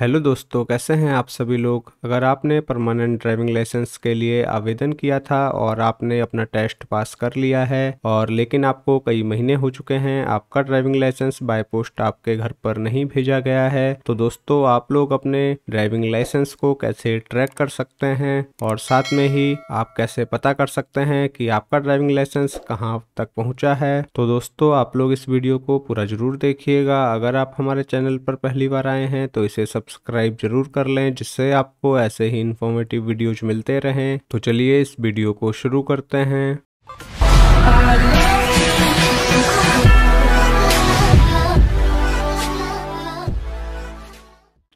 hello दोस्तों कैसे हैं आप सभी लोग अगर आपने परमानेंट ड्राइविंग लाइसेंस के लिए आवेदन किया था और आपने अपना टेस्ट पास कर लिया है और लेकिन आपको कई महीने हो चुके हैं आपका ड्राइविंग लाइसेंस बाय पोस्ट आपके घर पर नहीं भेजा गया है तो दोस्तों आप लोग अपने ड्राइविंग लाइसेंस को कैसे ट्रैक कर सकते हैं और साथ में ही आप कैसे पता कर सकते हैं कि आपका ड्राइविंग लाइसेंस कहाँ तक पहुँचा है तो दोस्तों आप लोग इस वीडियो को पूरा जरूर देखिएगा अगर आप हमारे चैनल पर पहली बार आए हैं तो इसे सब सब्सक्राइब जरूर कर लें जिससे आपको ऐसे ही इन्फॉर्मेटिव वीडियोज मिलते रहें तो चलिए इस वीडियो को शुरू करते हैं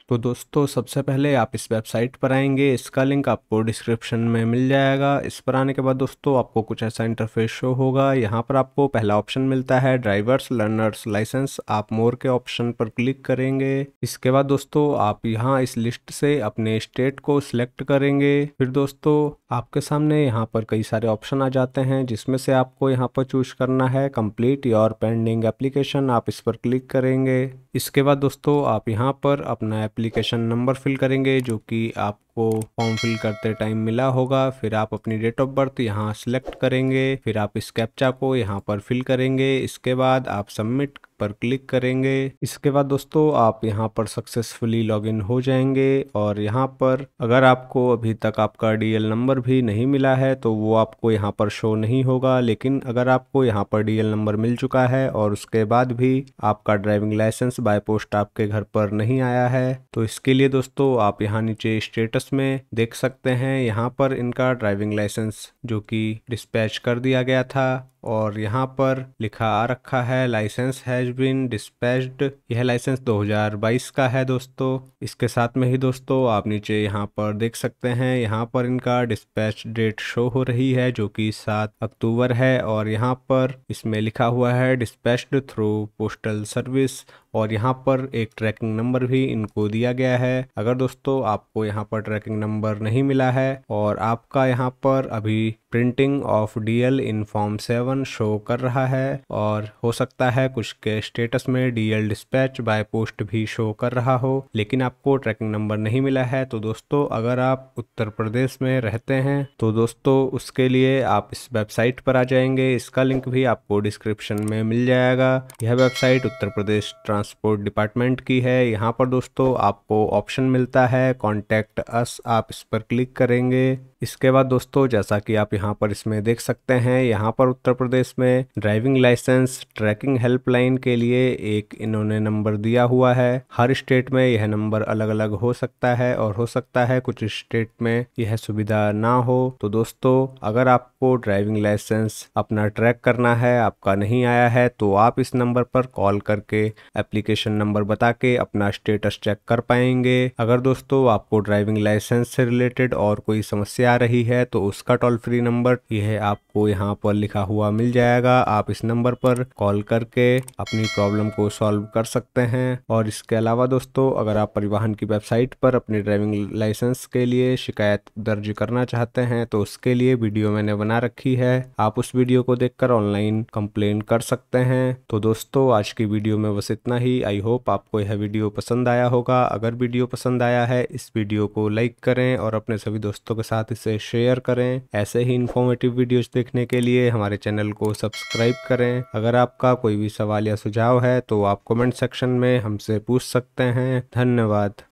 तो दोस्तों सबसे पहले आप इस वेबसाइट पर आएंगे इसका लिंक आपको डिस्क्रिप्शन में मिल जाएगा इस पर आने के बाद दोस्तों आपको कुछ ऐसा इंटरफेस शो होगा यहाँ पर आपको पहला ऑप्शन मिलता है ड्राइवर्स लर्नर्स लाइसेंस आप मोर के ऑप्शन पर क्लिक करेंगे इसके बाद दोस्तों आप यहाँ इस लिस्ट से अपने स्टेट को सिलेक्ट करेंगे फिर दोस्तों आपके सामने यहाँ पर कई सारे ऑप्शन आ जाते हैं जिसमें से आपको यहाँ पर चूज करना है कंप्लीट योर पेंडिंग एप्लीकेशन आप इस पर क्लिक करेंगे इसके बाद दोस्तों आप यहाँ पर अपना एप्लीकेशन नंबर फिल करेंगे जो कि आपको फॉर्म फिल करते टाइम मिला होगा फिर आप अपनी डेट ऑफ बर्थ यहाँ सेलेक्ट करेंगे फिर आप इस कैप्चा को यहाँ पर फिल करेंगे इसके बाद आप सबमिट पर क्लिक करेंगे इसके बाद दोस्तों आप यहाँ पर सक्सेसफुली लॉगिन हो जाएंगे और यहाँ पर अगर आपको अभी तक आपका डीएल नंबर भी नहीं मिला है तो वो आपको यहां पर शो नहीं होगा लेकिन अगर आपको यहाँ पर डीएल नंबर मिल चुका है और उसके बाद भी आपका ड्राइविंग लाइसेंस बाय पोस्ट आपके घर पर नहीं आया है तो इसके लिए दोस्तों आप यहाँ नीचे स्टेटस में देख सकते हैं यहाँ पर इनका ड्राइविंग लाइसेंस जो की डिस्पैच कर दिया गया था और यहाँ पर लिखा आ रखा है लाइसेंस हैज बीन डिस्पैच्ड यह लाइसेंस 2022 का है दोस्तों इसके साथ में ही दोस्तों आप नीचे यहाँ पर देख सकते हैं यहाँ पर इनका डिस्पैच डेट शो हो रही है जो कि 7 अक्टूबर है और यहाँ पर इसमें लिखा हुआ है डिस्पैच्ड थ्रू पोस्टल सर्विस और यहाँ पर एक ट्रैकिंग नंबर भी इनको दिया गया है अगर दोस्तों आपको यहाँ पर ट्रैकिंग नंबर नहीं मिला है और आपका यहाँ पर अभी printing of DL in form seven show कर रहा है और हो सकता है कुछ के स्टेटस में डीएल डिस्पैच बाय पोस्ट भी शो कर रहा हो लेकिन आपको ट्रैकिंग नंबर नहीं मिला है तो दोस्तों अगर आप उत्तर प्रदेश में रहते हैं तो दोस्तों उसके लिए आप इस वेबसाइट पर आ जाएंगे इसका लिंक भी आपको डिस्क्रिप्शन में मिल जाएगा यह website Uttar Pradesh transport department की है यहाँ पर दोस्तों आपको ऑप्शन मिलता है कॉन्टेक्ट अस आप इस पर क्लिक करेंगे इसके बाद दोस्तों जैसा कि आप यहाँ पर इसमें देख सकते हैं यहाँ पर उत्तर प्रदेश में ड्राइविंग लाइसेंस ट्रैकिंग हेल्पलाइन के लिए एक इन्होंने नंबर दिया हुआ है हर स्टेट में यह नंबर अलग अलग हो सकता है और हो सकता है कुछ स्टेट में यह सुविधा ना हो तो दोस्तों अगर आपको ड्राइविंग लाइसेंस अपना ट्रैक करना है आपका नहीं आया है तो आप इस नंबर पर कॉल करके एप्लीकेशन नंबर बता के अपना स्टेटस चेक कर पाएंगे अगर दोस्तों आपको ड्राइविंग लाइसेंस से रिलेटेड और कोई समस्या आ रही है तो उसका टोल फ्री नंबर यह आपको यहाँ पर लिखा हुआ मिल जाएगा आप इस नंबर पर कॉल करके अपनी प्रॉब्लम को सॉल्व कर सकते हैं और इसके अलावा दोस्तों अगर आप परिवहन की वेबसाइट पर अपने ड्राइविंग लाइसेंस के लिए शिकायत दर्ज करना चाहते हैं तो उसके लिए वीडियो मैंने बना रखी है आप उस वीडियो को देखकर ऑनलाइन कंप्लेन कर सकते हैं तो दोस्तों आज की वीडियो में बस इतना ही आई होप आपको यह वीडियो पसंद आया होगा अगर वीडियो पसंद आया है इस वीडियो को लाइक करें और अपने सभी दोस्तों के साथ इसे शेयर करें ऐसे ही इन्फॉर्मेटिव वीडियोस देखने के लिए हमारे चैनल को सब्सक्राइब करें अगर आपका कोई भी सवाल या सुझाव है तो आप कमेंट सेक्शन में हमसे पूछ सकते हैं धन्यवाद